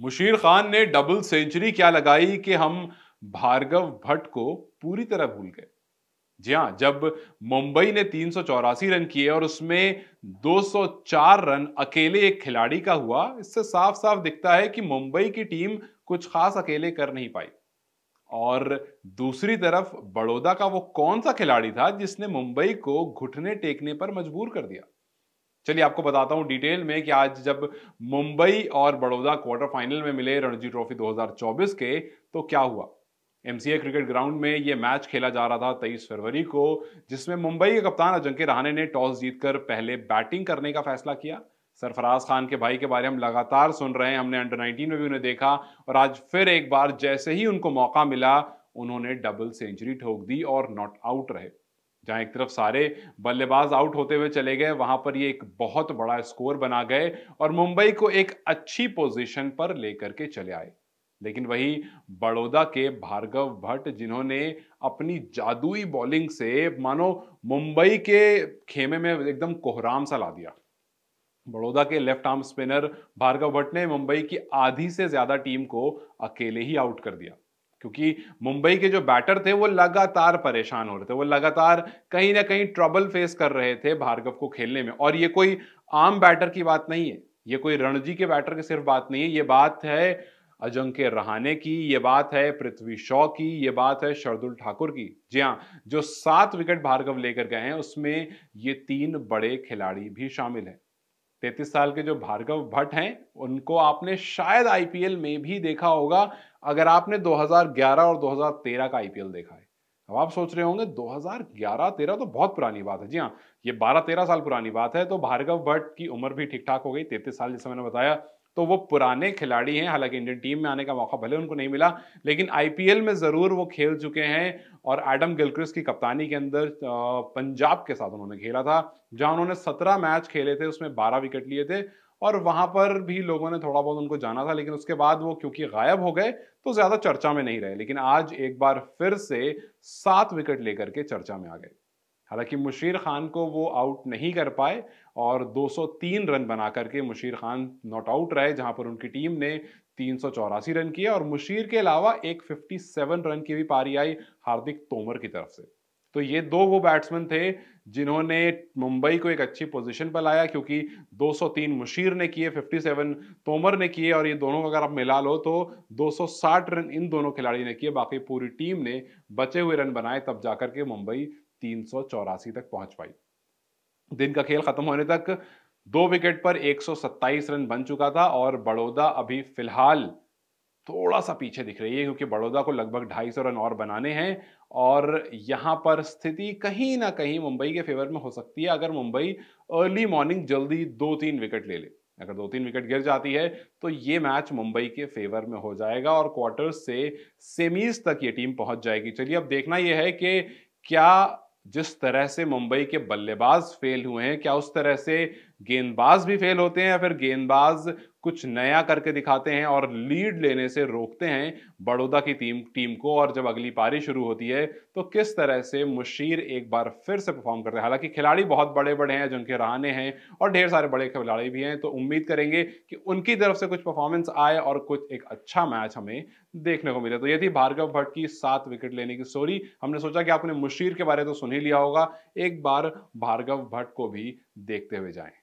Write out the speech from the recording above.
मुशीर खान ने double century क्या लगाई कि हम भार्गव भट्ट को पूरी तरह भूल गए जी हाँ जब मुंबई ने तीन रन किए और उसमें 204 रन अकेले एक खिलाड़ी का हुआ इससे साफ साफ दिखता है कि मुंबई की टीम कुछ खास अकेले कर नहीं पाई और दूसरी तरफ बड़ौदा का वो कौन सा खिलाड़ी था जिसने मुंबई को घुटने टेकने पर मजबूर कर दिया चलिए आपको बताता हूँ डिटेल में कि आज जब मुंबई और बड़ौदा क्वार्टर फाइनल में मिले रणजी ट्रॉफी 2024 के तो क्या हुआ एमसीए क्रिकेट ग्राउंड में ये मैच खेला जा रहा था 23 फरवरी को जिसमें मुंबई के कप्तान अजंक्य रहाणे ने टॉस जीतकर पहले बैटिंग करने का फैसला किया सरफराज खान के भाई के बारे में हम लगातार सुन रहे हैं हमने अंडर 19 में भी उन्हें देखा और आज फिर एक बार जैसे ही उनको मौका मिला उन्होंने डबल सेंचुरी ठोक दी और नॉट आउट रहे जहां एक तरफ सारे बल्लेबाज आउट होते हुए चले गए वहां पर ये एक बहुत बड़ा स्कोर बना गए और मुंबई को एक अच्छी पोजीशन पर लेकर के चले आए लेकिन वही बड़ौदा के भार्गव भट्ट जिन्होंने अपनी जादुई बॉलिंग से मानो मुंबई के खेमे में एकदम कोहराम सा ला दिया बड़ौदा के left arm spinner Bhargav Bhatt ने मुंबई की आधी से ज्यादा टीम को अकेले ही आउट कर दिया क्योंकि मुंबई के जो बैटर थे वो लगातार परेशान हो रहे थे वो लगातार कहीं ना कहीं ट्रबल फेस कर रहे थे भार्गव को खेलने में और ये कोई आम बैटर की बात नहीं है ये कोई रणजी के बैटर की सिर्फ बात नहीं है ये बात है अजंक्य रहाने की ये बात है पृथ्वी शॉ की ये बात है शरदुल ठाकुर की जी हाँ जो सात विकेट भार्गव लेकर गए हैं उसमें ये तीन बड़े खिलाड़ी भी शामिल हैं तैतीस साल के जो भार्गव भट्ट हैं उनको आपने शायद आईपीएल में भी देखा होगा अगर आपने 2011 और 2013 का आईपीएल देखा है अब आप सोच रहे होंगे 2011-13 तो बहुत पुरानी बात है जी हाँ ये 12-13 साल पुरानी बात है तो भार्गव भट्ट की उम्र भी ठीक ठाक हो गई तैतीस साल जैसे मैंने बताया तो वो पुराने खिलाड़ी हैं हालांकि इंडियन टीम में आने का मौका भले उनको नहीं मिला लेकिन आईपीएल में ज़रूर वो खेल चुके हैं और एडम गिलक्रिस की कप्तानी के अंदर पंजाब के साथ उन्होंने खेला था जहां उन्होंने सत्रह मैच खेले थे उसमें बारह विकेट लिए थे और वहां पर भी लोगों ने थोड़ा बहुत उनको जाना था लेकिन उसके बाद वो क्योंकि गायब हो गए तो ज़्यादा चर्चा में नहीं रहे लेकिन आज एक बार फिर से सात विकेट लेकर के चर्चा में आ गए हालांकि मुशीर खान को वो आउट नहीं कर पाए और 203 रन बना करके मुशीर खान नॉट आउट रहे जहां पर उनकी टीम ने तीन रन किए और मुशीर के अलावा एक फिफ्टी रन की भी पारी आई हार्दिक तोमर की तरफ से तो ये दो वो बैट्समैन थे जिन्होंने मुंबई को एक अच्छी पोजीशन पर लाया क्योंकि 203 मुशीर ने किए 57 तोमर ने किए और ये दोनों अगर आप मिला लो तो 260 रन इन दोनों खिलाड़ी ने किए बाकी पूरी टीम ने बचे हुए रन बनाए तब जाकर के मुंबई तीन तक पहुंच पाई दिन का खेल खत्म होने तक दो विकेट पर 127 रन बन चुका था और बड़ौदा अभी फिलहाल थोड़ा सा पीछे दिख रही है क्योंकि बड़ौदा को लगभग 250 रन और बनाने हैं और यहाँ पर स्थिति कहीं ना कहीं मुंबई के फेवर में हो सकती है अगर मुंबई अर्ली मॉर्निंग जल्दी दो तीन विकेट ले ले अगर दो तीन विकेट गिर जाती है तो ये मैच मुंबई के फेवर में हो जाएगा और क्वार्टर से सेमीज तक ये टीम पहुंच जाएगी चलिए अब देखना यह है कि क्या जिस तरह से मुंबई के बल्लेबाज फेल हुए हैं क्या उस तरह से गेंदबाज भी फेल होते हैं या फिर गेंदबाज कुछ नया करके दिखाते हैं और लीड लेने से रोकते हैं बड़ौदा की टीम टीम को और जब अगली पारी शुरू होती है तो किस तरह से मुशीर एक बार फिर से परफॉर्म करते हैं हालांकि खिलाड़ी बहुत बड़े बड़े हैं जिनके रहाने हैं और ढेर सारे बड़े खिलाड़ी भी हैं तो उम्मीद करेंगे कि उनकी तरफ से कुछ परफॉर्मेंस आए और कुछ एक अच्छा मैच हमें देखने को मिले तो ये थी भार्गव भट्ट की सात विकेट लेने की स्टोरी हमने सोचा कि आपने मुशीर के बारे में तो सुन ही लिया होगा एक बार भार्गव भट्ट को भी देखते हुए जाएँ